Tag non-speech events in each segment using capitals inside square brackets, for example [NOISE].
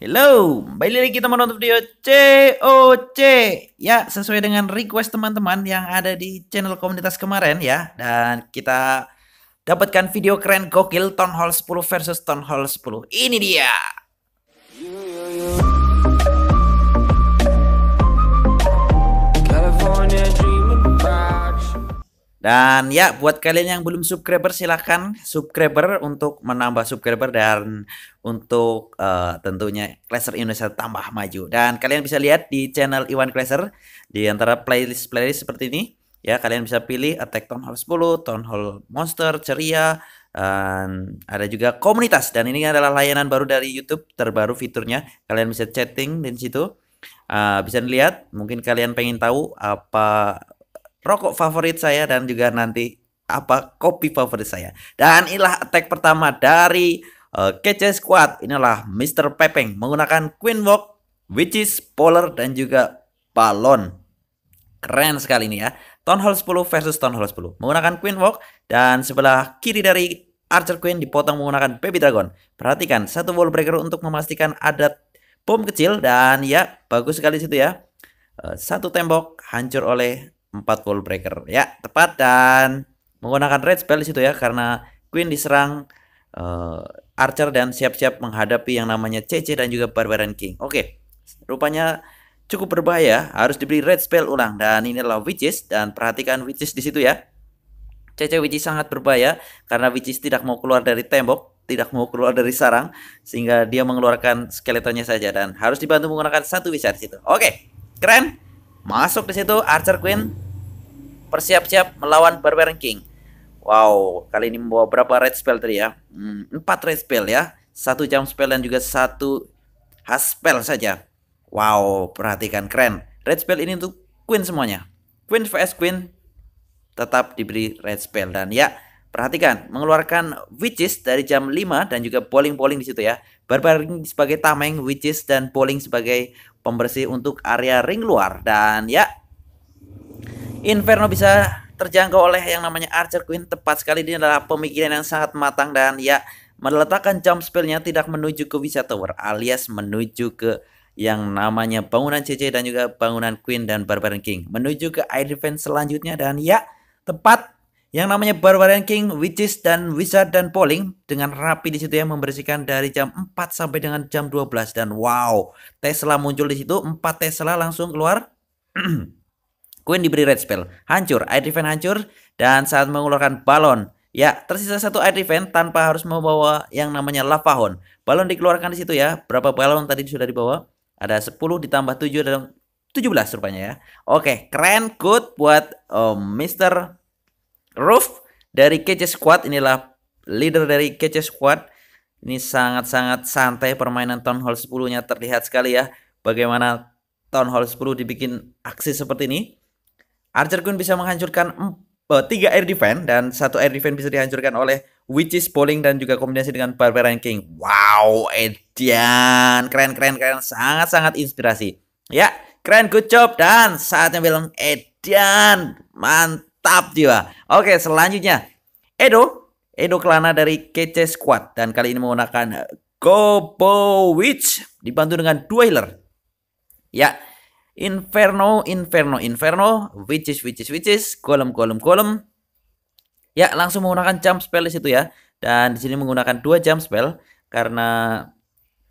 Hello, balik lagi kita menonton video COC Ya, sesuai dengan request teman-teman yang ada di channel komunitas kemarin ya Dan kita dapatkan video keren gokil Town Hall 10 versus Town Hall 10 Ini dia Dan ya buat kalian yang belum subscriber silahkan subscriber untuk menambah subscriber dan untuk uh, tentunya Klaser Indonesia tambah maju. Dan kalian bisa lihat di channel Iwan Klaser di antara playlist-playlist seperti ini. Ya kalian bisa pilih Attack Town Hall 10, Town Hall Monster, Ceria, dan ada juga komunitas dan ini adalah layanan baru dari YouTube terbaru fiturnya. Kalian bisa chatting di situ. Uh, bisa lihat mungkin kalian pengen tahu apa rokok favorit saya dan juga nanti apa kopi favorit saya. Dan inilah attack pertama dari uh, eh, KC Squad. Inilah Mr. Pepeng menggunakan Queen Walk, which is Polar dan juga Balon. Keren sekali ini ya. Town Hall 10 versus Town Hall 10. Menggunakan Queen Walk dan sebelah kiri dari Archer Queen dipotong menggunakan Baby Dragon. Perhatikan satu wall breaker untuk memastikan ada bom kecil dan ya bagus sekali situ ya. Eh, satu tembok hancur oleh 4 wall breaker. Ya, tepat dan menggunakan red spell di situ ya karena queen diserang uh, archer dan siap-siap menghadapi yang namanya CC dan juga barbarian king. Oke. Okay. Rupanya cukup berbahaya, harus diberi red spell ulang dan ini adalah witches dan perhatikan witches di situ ya. CC witches sangat berbahaya karena witches tidak mau keluar dari tembok tidak mau keluar dari sarang sehingga dia mengeluarkan skeletonnya saja dan harus dibantu menggunakan satu wizard situ. Oke, keren. Masuk di situ Archer Queen Bersiap-siap melawan Barbarian King. Wow, kali ini membawa berapa red spell tadi ya? Hmm, 4 red spell ya. Satu jam spell dan juga satu has spell saja. Wow, perhatikan keren. Red spell ini untuk queen semuanya. Queen vs queen tetap diberi red spell dan ya Perhatikan, mengeluarkan witches dari jam 5 dan juga bowling-bowling di situ ya. Barbarian sebagai tameng, witches dan bowling sebagai pembersih untuk area ring luar. Dan ya, Inferno bisa terjangkau oleh yang namanya Archer Queen tepat sekali ini adalah pemikiran yang sangat matang dan ya meletakkan jump spellnya tidak menuju ke Visa Tower alias menuju ke yang namanya bangunan CC dan juga bangunan Queen dan Barbarian King menuju ke air defense selanjutnya dan ya tepat yang namanya Barbarian King, Witches dan Wizard dan Polling dengan rapi di situ yang membersihkan dari jam 4 sampai dengan jam 12 dan wow Tesla muncul di situ 4 Tesla langsung keluar [CLEARS THROAT] Queen diberi red spell, hancur, air event hancur, dan saat mengeluarkan balon, ya tersisa satu air event tanpa harus membawa yang namanya lava horn. Balon dikeluarkan di situ ya, berapa balon tadi sudah dibawa? Ada 10 ditambah 7 dan 17 rupanya ya. Oke, keren, good buat oh, Mr. Roof dari KC Squad. Inilah leader dari KC Squad. Ini sangat-sangat santai permainan Town Hall 10-nya terlihat sekali ya. Bagaimana Town Hall 10 dibikin aksi seperti ini. Archer Queen bisa menghancurkan eh, tiga air defense dan satu air defense bisa dihancurkan oleh Witches Bowling dan juga kombinasi dengan Barbarian King. Wow, Edian. Keren, keren, keren. Sangat-sangat inspirasi. Ya, keren, good job. Dan saatnya bilang Edian. Mantap jiwa. Oke, selanjutnya. Edo. Edo Kelana dari Kc Squad. Dan kali ini menggunakan Gobo Witch. Dibantu dengan dua healer. Ya, Inferno, Inferno, Inferno, Witches, Witches, Witches, kolom, kolom, kolom. Ya, langsung menggunakan jump spell di situ ya. Dan di sini menggunakan dua jump spell karena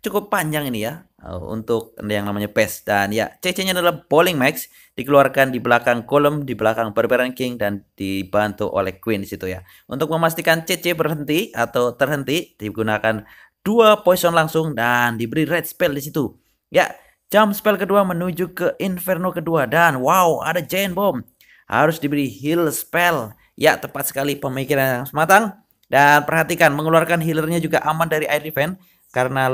cukup panjang ini ya eh, untuk yang namanya pes. Dan ya, CC-nya adalah Bowling Max dikeluarkan di belakang kolom, di belakang Barbarian King dan dibantu oleh Queen di situ ya. Untuk memastikan CC berhenti atau terhenti digunakan dua poison langsung dan diberi red spell di situ. Ya, Jump spell kedua menuju ke Inferno kedua dan wow ada Giant Bomb. Harus diberi heal spell. Ya tepat sekali pemikiran yang matang. Dan perhatikan mengeluarkan healernya juga aman dari air defense. Karena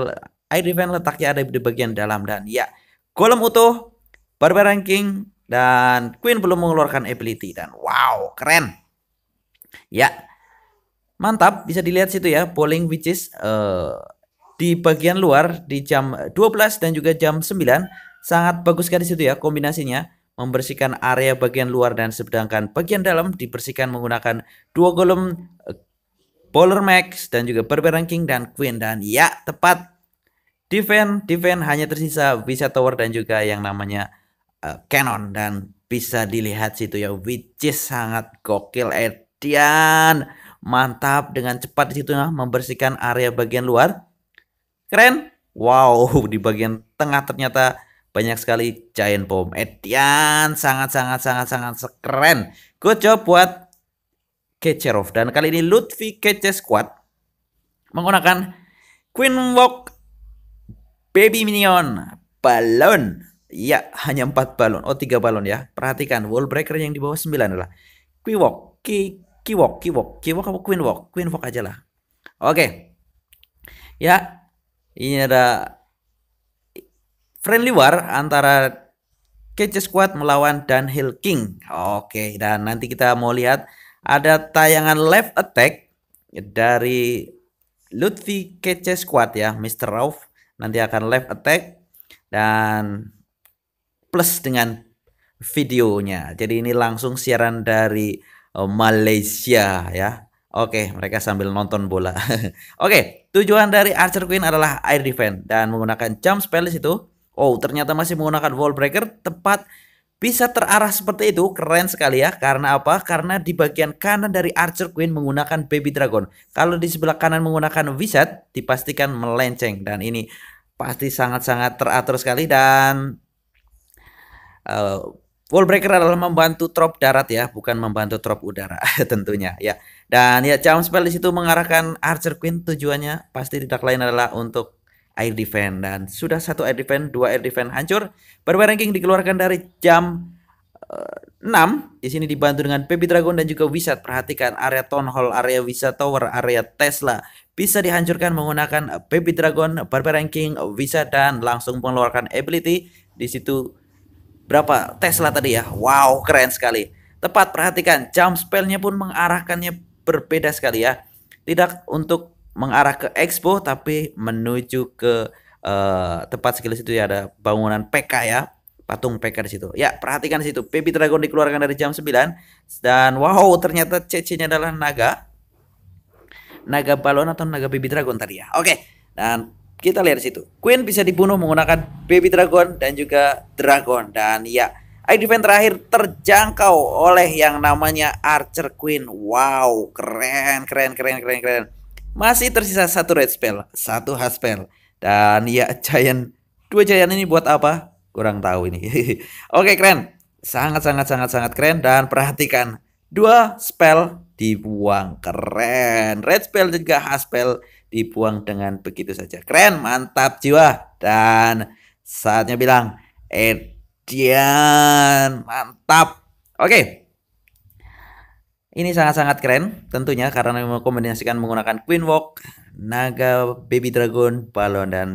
air defense letaknya ada di bagian dalam. Dan ya golem utuh, barbar king, dan queen belum mengeluarkan ability. Dan wow keren. Ya mantap bisa dilihat situ ya polling which is... Uh, di bagian luar di jam 12 dan juga jam 9 sangat bagus sekali situ ya kombinasinya membersihkan area bagian luar dan sedangkan bagian dalam dibersihkan menggunakan dua golem polar eh, Max dan juga Barbarian King dan Queen dan ya tepat defend defend hanya tersisa bisa tower dan juga yang namanya uh, eh, cannon dan bisa dilihat situ ya which is sangat gokil Edian mantap dengan cepat di situ ya, membersihkan area bagian luar Keren? Wow, [LAUGHS] di bagian tengah ternyata banyak sekali giant bomb. Edian sangat-sangat-sangat-sangat keren. Good job buat Kecherov. Dan kali ini Lutfi kece Squad menggunakan Queen Walk Baby Minion Balon. Ya, hanya empat balon. Oh, tiga balon ya. Perhatikan, wall breaker yang di bawah sembilan adalah Queen Walk, Ki Kiwok, Kiwok, Kiwok apa Queen Walk? Queen Walk aja lah. Oke. Okay. Ya, ini ada friendly war antara Cage Squad melawan Hill King. Oke, dan nanti kita mau lihat ada tayangan live attack dari Lutfi Kece Squad ya, Mr. Rauf nanti akan live attack dan plus dengan videonya. Jadi ini langsung siaran dari Malaysia ya. Oke, mereka sambil nonton bola. [LAUGHS] Oke, tujuan dari Archer Queen adalah air defense dan menggunakan jump spell itu. Oh, ternyata masih menggunakan wall breaker tepat bisa terarah seperti itu keren sekali ya karena apa karena di bagian kanan dari Archer Queen menggunakan baby dragon kalau di sebelah kanan menggunakan wizard dipastikan melenceng dan ini pasti sangat-sangat teratur sekali dan uh, Wall breaker adalah membantu trop darat ya, bukan membantu trop udara [LAUGHS] tentunya ya. Dan ya spell di situ mengarahkan Archer Queen tujuannya pasti tidak lain adalah untuk air defense dan sudah satu air defense, dua air defense hancur. Berbagai ranking dikeluarkan dari jam uh, eh, 6. Di sini dibantu dengan Baby Dragon dan juga Wizard. Perhatikan area Town Hall, area Wizard Tower, area Tesla bisa dihancurkan menggunakan Baby Dragon, Barbar Ranking, Wizard dan langsung mengeluarkan ability di situ berapa Tesla tadi ya. Wow, keren sekali. Tepat perhatikan jam spellnya pun mengarahkannya berbeda sekali ya. Tidak untuk mengarah ke expo tapi menuju ke uh, tempat sekilas itu ya ada bangunan PK ya patung PK di situ. Ya, perhatikan di situ. Baby Dragon dikeluarkan dari jam 9 dan wow, ternyata CC-nya adalah naga. Naga balon atau naga baby dragon tadi ya. Oke. Dan kita lihat situ. Queen bisa dibunuh menggunakan baby dragon dan juga dragon dan ya ID event terakhir terjangkau oleh yang namanya Archer Queen. Wow, keren, keren, keren, keren, keren. Masih tersisa satu red spell, satu hard spell. Dan ya Giant, dua Giant ini buat apa? Kurang tahu ini. [LAUGHS] Oke, keren. Sangat, sangat, sangat, sangat keren. Dan perhatikan, dua spell dibuang. Keren. Red spell juga hard spell dibuang dengan begitu saja. Keren, mantap jiwa. Dan saatnya bilang, Edian, mantap. Oke. Ini sangat-sangat keren tentunya karena mengkombinasikan menggunakan Queen Walk, Naga, Baby Dragon, Balon, dan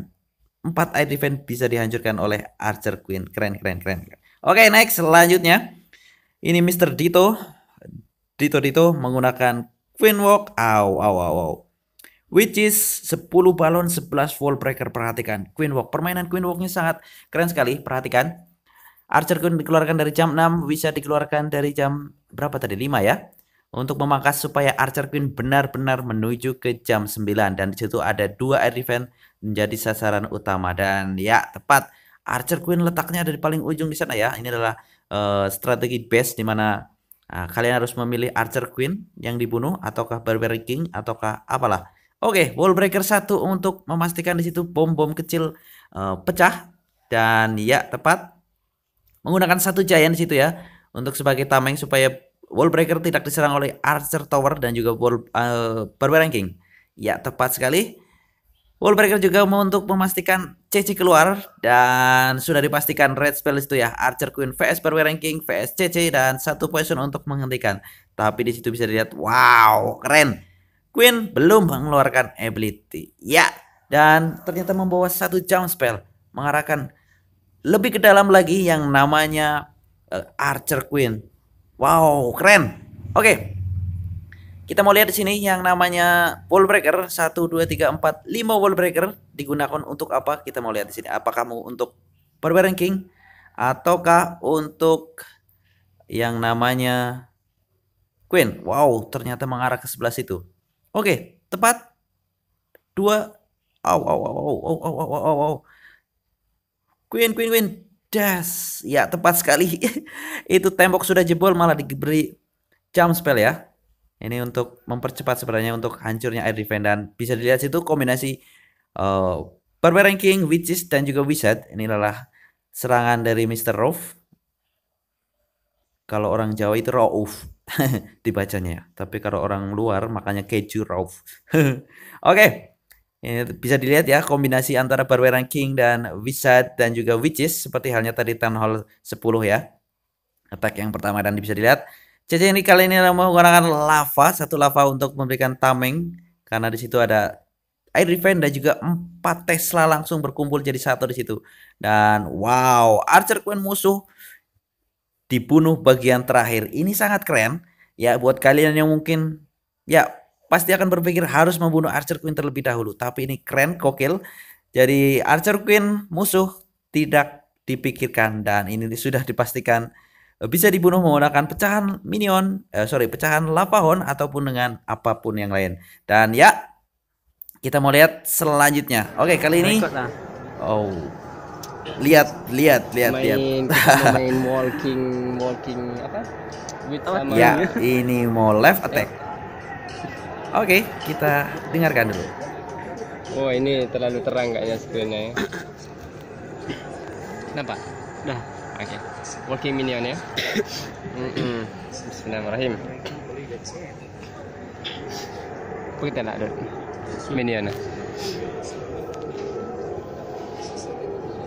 4 air defense bisa dihancurkan oleh Archer Queen. Keren, keren, keren. Oke, next selanjutnya. Ini Mr. Dito. Dito Dito menggunakan Queen Walk. Au, au, au, au which is 10 balon 11 wall breaker perhatikan queen walk permainan queen walknya sangat keren sekali perhatikan archer queen dikeluarkan dari jam 6 bisa dikeluarkan dari jam berapa tadi 5 ya untuk memangkas supaya archer queen benar-benar menuju ke jam 9 dan disitu ada dua air event menjadi sasaran utama dan ya tepat archer queen letaknya ada di paling ujung di sana ya ini adalah uh, strategi base dimana mana uh, kalian harus memilih archer queen yang dibunuh ataukah barbarian king ataukah apalah Oke, wall breaker satu untuk memastikan di situ bom-bom kecil uh, pecah dan ya tepat menggunakan satu giant di situ ya untuk sebagai tameng supaya wall breaker tidak diserang oleh archer tower dan juga wall uh, eh, barbarian ranking. Ya tepat sekali. Wall breaker juga mau untuk memastikan CC keluar dan sudah dipastikan red spell itu ya archer queen vs barbarian ranking vs CC dan satu poison untuk menghentikan. Tapi di situ bisa dilihat wow keren Queen belum mengeluarkan ability. Ya, dan ternyata membawa satu jump spell mengarahkan lebih ke dalam lagi yang namanya uh, Archer Queen. Wow, keren. Oke. Kita mau lihat di sini yang namanya wall breaker 1 2 3 4 5 wall breaker digunakan untuk apa? Kita mau lihat di sini. Apakah mau untuk barbarian king ataukah untuk yang namanya queen? Wow, ternyata mengarah ke sebelah situ. Oke, tepat dua. Au, au, au, au, au, au, au, au, au. Queen, queen, queen. Das. Ya, tepat sekali. [LAUGHS] Itu tembok sudah jebol malah diberi jump spell ya. Ini untuk mempercepat sebenarnya untuk hancurnya air defense dan bisa dilihat situ kombinasi uh, eh, Barbarian King, Witches dan juga Wizard. Ini adalah serangan dari Mr. Roof. Kalau orang Jawa itu roof. [LAUGHS] dibacanya ya. Tapi kalau orang luar makanya keju rauf. [LAUGHS] Oke. Okay. bisa dilihat ya kombinasi antara Barway King dan Wizard dan juga Witches seperti halnya tadi Town Hall 10 ya. Attack yang pertama dan bisa dilihat CC ini kali ini mau menggunakan lava, satu lava untuk memberikan tameng karena di situ ada air defend dan juga empat Tesla langsung berkumpul jadi satu di situ. Dan wow, Archer Queen musuh dibunuh bagian terakhir. Ini sangat keren ya buat kalian yang mungkin ya pasti akan berpikir harus membunuh Archer Queen terlebih dahulu. Tapi ini keren kokil. Jadi Archer Queen musuh tidak dipikirkan dan ini sudah dipastikan eh, bisa dibunuh menggunakan pecahan minion, eh, sorry pecahan lapahon ataupun dengan apapun yang lain. Dan ya kita mau lihat selanjutnya. Oke kali ini. Oh lihat lihat lihat main, lihat main [LAUGHS] walking walking apa with sama ya [LAUGHS] ini mau left attack oke okay, kita dengarkan dulu oh ini terlalu terang kayaknya screennya ya kenapa dah oke okay. walking minion ya Bismillahirrahmanirrahim kita nak dulu minion ya.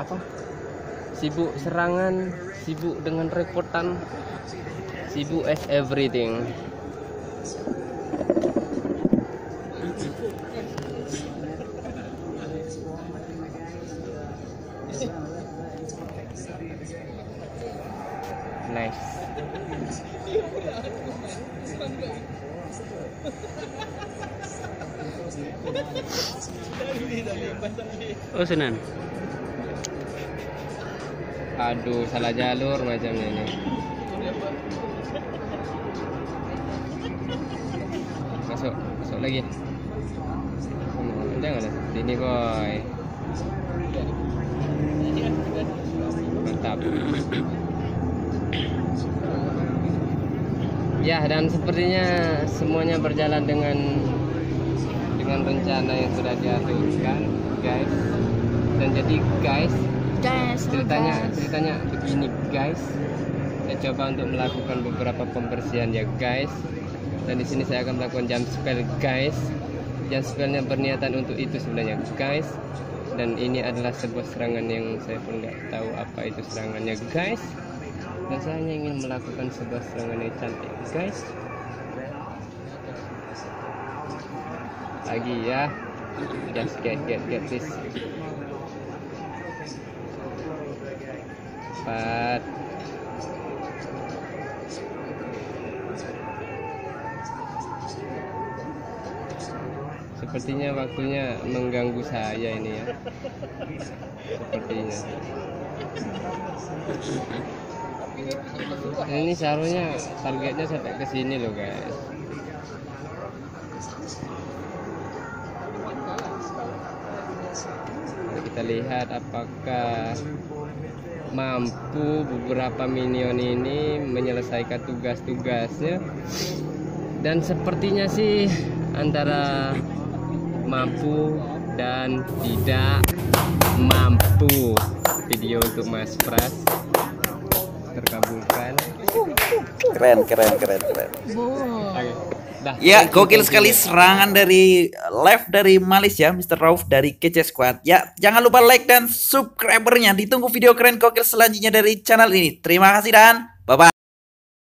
apa sibuk serangan sibuk dengan repotan sibuk as everything nice Oh senang aduh salah jalur macamnya ini masuk masuk lagi hmm, ini boy mantap ya dan sepertinya semuanya berjalan dengan dengan rencana yang sudah diaturkan guys dan jadi guys Guys, oh ceritanya ceritanya begini guys saya coba untuk melakukan beberapa pembersihan ya guys dan di sini saya akan melakukan jam spell guys jam spellnya berniatan untuk itu sebenarnya guys dan ini adalah sebuah serangan yang saya pun nggak tahu apa itu serangannya guys dan saya hanya ingin melakukan sebuah serangan yang cantik guys lagi ya just get get get this Sepertinya waktunya mengganggu saya ini ya. Sepertinya. ini seharusnya targetnya sampai ke sini loh guys. kita lihat apakah mampu beberapa minion ini menyelesaikan tugas-tugasnya dan sepertinya sih antara mampu dan tidak mampu video untuk Mas Pras terkabulkan keren keren keren keren Nah, ya, gokil sekali serangan dari live dari Malaysia, Mr. Rauf dari Kece Squad. Ya, jangan lupa like dan subscribernya. Ditunggu video keren gokil selanjutnya dari channel ini. Terima kasih dan bye-bye.